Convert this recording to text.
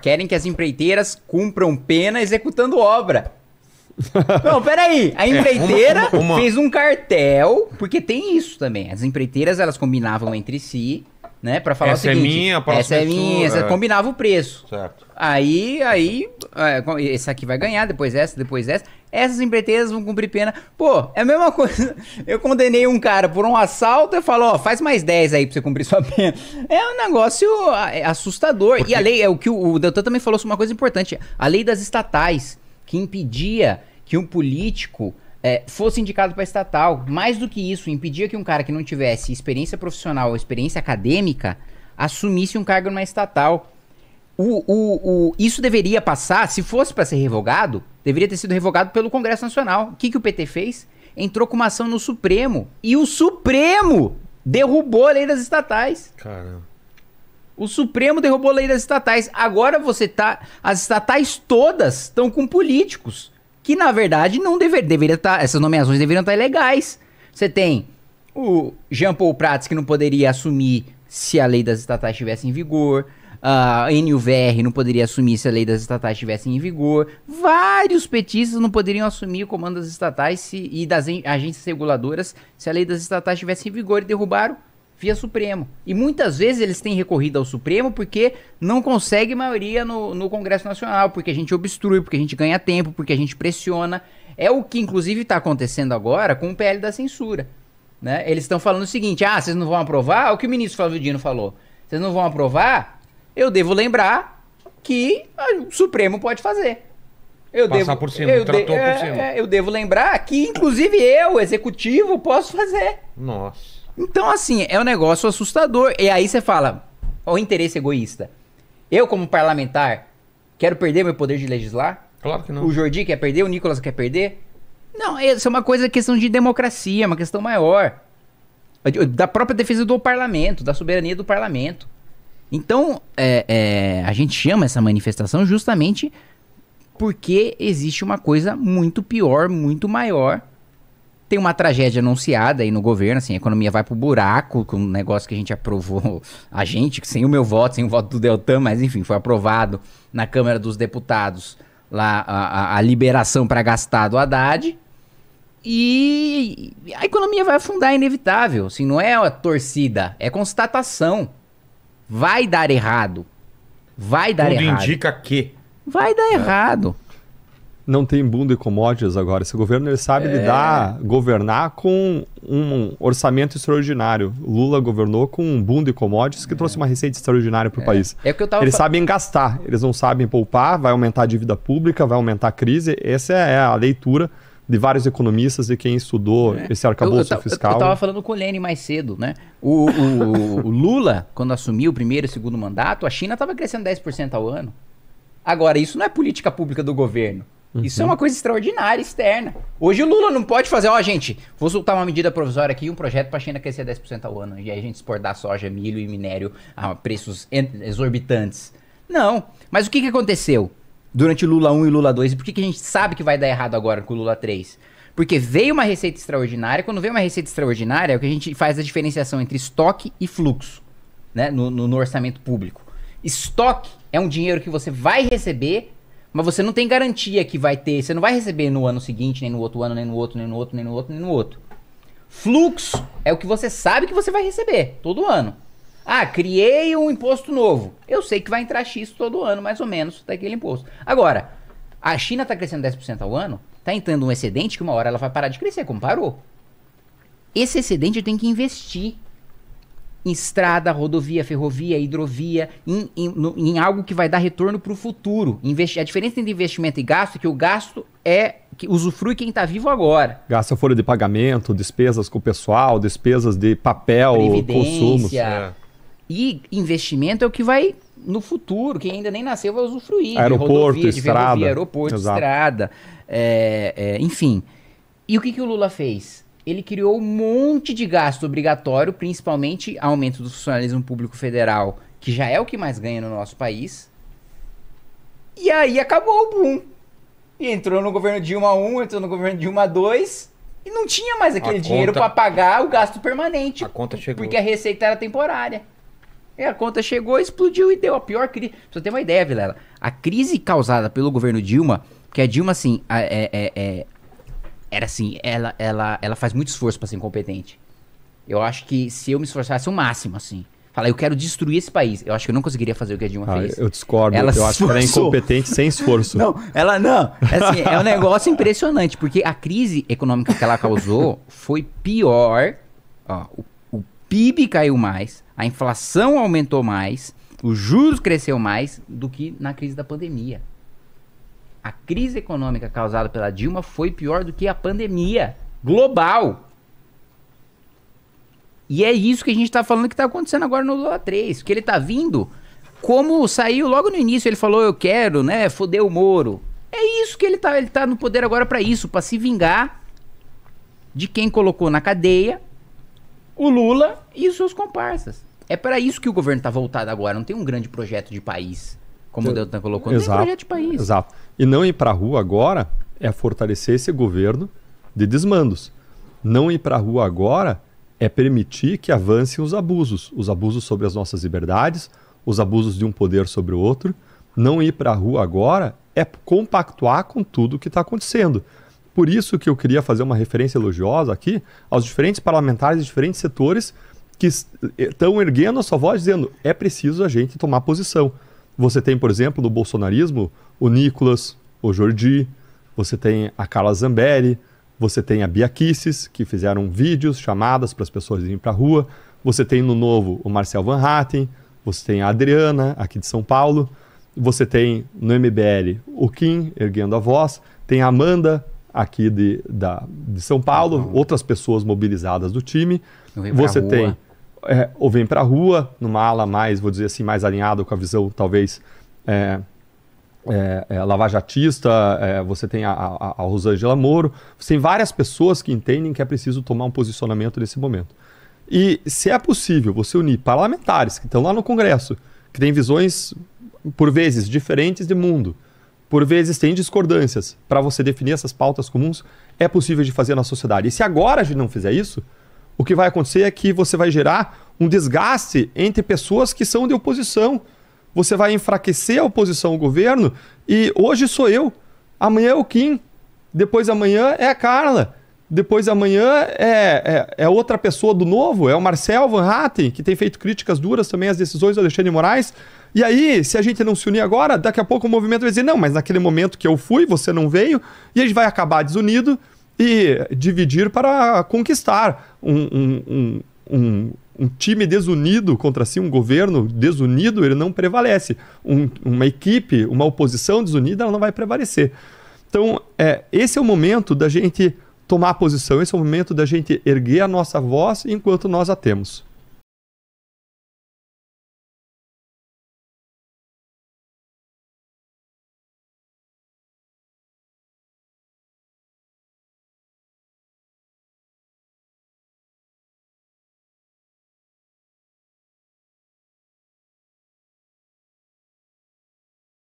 Querem que as empreiteiras cumpram pena executando obra. Não, peraí. A é, empreiteira é, uma, uma... fez um cartel, porque tem isso também. As empreiteiras, elas combinavam entre si né? Para falar essa o é seguinte, é, é minha, a essa é minha, essa é. combinava o preço. Certo. Aí, aí, é, esse aqui vai ganhar, depois essa, depois essa. Essas empreiteiras vão cumprir pena. Pô, é a mesma coisa. Eu condenei um cara por um assalto eu falo, ó, faz mais 10 aí pra você cumprir sua pena. É um negócio ah, assustador. Porque... E a lei, é o que o, o Deltan também falou sobre uma coisa importante, a lei das estatais, que impedia que um político é, fosse indicado para estatal. Mais do que isso, impedia que um cara que não tivesse experiência profissional ou experiência acadêmica assumisse um cargo numa estatal. O, o, o, isso deveria passar, se fosse para ser revogado, deveria ter sido revogado pelo Congresso Nacional. O que, que o PT fez? Entrou com uma ação no Supremo. E o Supremo derrubou a lei das estatais. Caramba. O Supremo derrubou a lei das estatais. Agora você tá. As estatais todas estão com políticos que na verdade não dever, deveria estar, tá, essas nomeações deveriam estar tá ilegais. Você tem o Jean Paul Prats que não poderia assumir se a lei das estatais estivesse em vigor. A uh, NUVR não poderia assumir se a lei das estatais estivesse em vigor. Vários petistas não poderiam assumir o comando das estatais se, e das agências reguladoras se a lei das estatais estivesse em vigor e derrubaram via Supremo. E muitas vezes eles têm recorrido ao Supremo porque não consegue maioria no, no Congresso Nacional, porque a gente obstrui, porque a gente ganha tempo, porque a gente pressiona. É o que, inclusive, está acontecendo agora com o PL da censura. Né? Eles estão falando o seguinte: ah, vocês não vão aprovar? O que o ministro Flávio Dino falou. Vocês não vão aprovar? Eu devo lembrar que o Supremo pode fazer. Eu Passar devo, por cima, eu tratou de, é, por cima. É, eu devo lembrar que, inclusive, eu, executivo, posso fazer. Nossa. Então, assim, é um negócio assustador. E aí você fala, o interesse egoísta. Eu, como parlamentar, quero perder meu poder de legislar? Claro que não. O Jordi quer perder, o Nicolas quer perder? Não, é, isso é uma coisa, questão de democracia, uma questão maior. Da própria defesa do parlamento, da soberania do parlamento. Então, é, é, a gente chama essa manifestação justamente porque existe uma coisa muito pior, muito maior, tem uma tragédia anunciada aí no governo, assim, a economia vai pro buraco com um negócio que a gente aprovou, a gente, que sem o meu voto, sem o voto do Deltan, mas enfim, foi aprovado na Câmara dos Deputados lá a, a, a liberação para gastar do Haddad. E a economia vai afundar, é inevitável. Assim, não é a torcida, é constatação. Vai dar errado. Vai dar Tudo errado. indica que. Vai dar é. errado não tem bunda de commodities agora. Esse governo ele sabe é. lidar, governar com um orçamento extraordinário. Lula governou com um bunda de commodities que é. trouxe uma receita extraordinária para o é. país. É que eu tava eles fal... sabem gastar, eles não sabem poupar, vai aumentar a dívida pública, vai aumentar a crise. Essa é a leitura de vários economistas e quem estudou é. esse arcabouço eu, eu, fiscal. Eu estava falando com o Lênin mais cedo, né? O, o, o Lula, quando assumiu o primeiro e segundo mandato, a China estava crescendo 10% ao ano. Agora, isso não é política pública do governo. Uhum. Isso é uma coisa extraordinária, externa. Hoje o Lula não pode fazer, ó, oh, gente, vou soltar uma medida provisória aqui, um projeto para a China crescer 10% ao ano. E aí a gente exportar soja, milho e minério a preços exorbitantes. Não. Mas o que, que aconteceu durante Lula 1 e Lula 2? E por que, que a gente sabe que vai dar errado agora com o Lula 3? Porque veio uma receita extraordinária. Quando vem uma receita extraordinária, é o que a gente faz a diferenciação entre estoque e fluxo, né? No, no, no orçamento público. Estoque é um dinheiro que você vai receber mas você não tem garantia que vai ter, você não vai receber no ano seguinte, nem no outro ano, nem no outro, nem no outro, nem no outro, nem no outro. Fluxo é o que você sabe que você vai receber todo ano. Ah, criei um imposto novo. Eu sei que vai entrar X todo ano, mais ou menos, daquele imposto. Agora, a China está crescendo 10% ao ano, está entrando um excedente que uma hora ela vai parar de crescer, como parou. Esse excedente eu tenho que investir em estrada, rodovia, ferrovia, hidrovia, em, em, no, em algo que vai dar retorno para o futuro. Investi a diferença entre investimento e gasto é que o gasto é que usufrui quem está vivo agora. Gasta folha de pagamento, despesas com o pessoal, despesas de papel, consumos. É. E investimento é o que vai no futuro, quem ainda nem nasceu vai usufruir. Aeroporto, de rodovia, estrada. De ferrovia, aeroporto, Exato. estrada, é, é, enfim. E o que, que o Lula fez? ele criou um monte de gasto obrigatório, principalmente aumento do funcionalismo público federal, que já é o que mais ganha no nosso país. E aí acabou o boom. E entrou no governo Dilma 1, entrou no governo Dilma 2 e não tinha mais aquele dinheiro para pagar o gasto permanente. A conta chegou. Porque a receita era temporária. E a conta chegou, explodiu e deu a pior crise. Pra você ter uma ideia, Vilela, a crise causada pelo governo Dilma, que a Dilma, assim, é, é, é era assim, ela, ela, ela faz muito esforço para ser incompetente. Eu acho que se eu me esforçasse o máximo, assim, falar, eu quero destruir esse país, eu acho que eu não conseguiria fazer o que a Dilma ah, fez. Eu discordo, ela eu acho que ela é incompetente sem esforço. Não, ela não. É assim, é um negócio impressionante, porque a crise econômica que ela causou foi pior. Ó, o, o PIB caiu mais, a inflação aumentou mais, os juros cresceu mais do que na crise da pandemia a crise econômica causada pela Dilma foi pior do que a pandemia global. E é isso que a gente está falando que está acontecendo agora no Lula 3, que ele está vindo como saiu logo no início, ele falou eu quero, né, foder o Moro. É isso que ele está ele tá no poder agora para isso, para se vingar de quem colocou na cadeia o Lula e os seus comparsas. É para isso que o governo está voltado agora, não tem um grande projeto de país, como eu, o então, Deltan colocou, não exato, tem um projeto de país. Exato e não ir para a rua agora é fortalecer esse governo de desmandos. Não ir para a rua agora é permitir que avancem os abusos, os abusos sobre as nossas liberdades, os abusos de um poder sobre o outro. Não ir para a rua agora é compactuar com tudo o que está acontecendo. Por isso que eu queria fazer uma referência elogiosa aqui aos diferentes parlamentares de diferentes setores que estão eh, erguendo a sua voz dizendo é preciso a gente tomar posição. Você tem, por exemplo, no bolsonarismo, o Nicolas, o Jordi, você tem a Carla Zambelli, você tem a Bia Kisses, que fizeram vídeos, chamadas para as pessoas irem para a rua. Você tem no novo o Marcel Van Hatten, você tem a Adriana, aqui de São Paulo. Você tem no MBL o Kim, erguendo a voz. Tem a Amanda, aqui de, da, de São Paulo. Uhum. Outras pessoas mobilizadas do time. Você tem é, ou vem para a rua, numa ala mais, vou dizer assim, mais alinhada com a visão, talvez, é, é, é, lavajatista, é, você tem a, a, a, Rosângela Moro, você tem várias pessoas que entendem que é preciso tomar um posicionamento nesse momento. E se é possível você unir parlamentares que estão lá no Congresso, que têm visões, por vezes, diferentes de mundo, por vezes têm discordâncias, para você definir essas pautas comuns, é possível de fazer na sociedade. E se agora a gente não fizer isso, o que vai acontecer é que você vai gerar um desgaste entre pessoas que são de oposição, você vai enfraquecer a oposição ao governo e hoje sou eu, amanhã é o Kim, depois amanhã é a Carla, depois amanhã é, é, é outra pessoa do novo, é o Marcel Van Hatten, que tem feito críticas duras também às decisões do Alexandre Moraes. E aí, se a gente não se unir agora, daqui a pouco o movimento vai dizer: não, mas naquele momento que eu fui, você não veio, e a gente vai acabar desunido e dividir para conquistar um, um, um, um um time desunido contra si, um governo desunido, ele não prevalece. Um, uma equipe, uma oposição desunida, ela não vai prevalecer. Então, é, esse é o momento da gente tomar posição, esse é o momento da gente erguer a nossa voz enquanto nós a temos.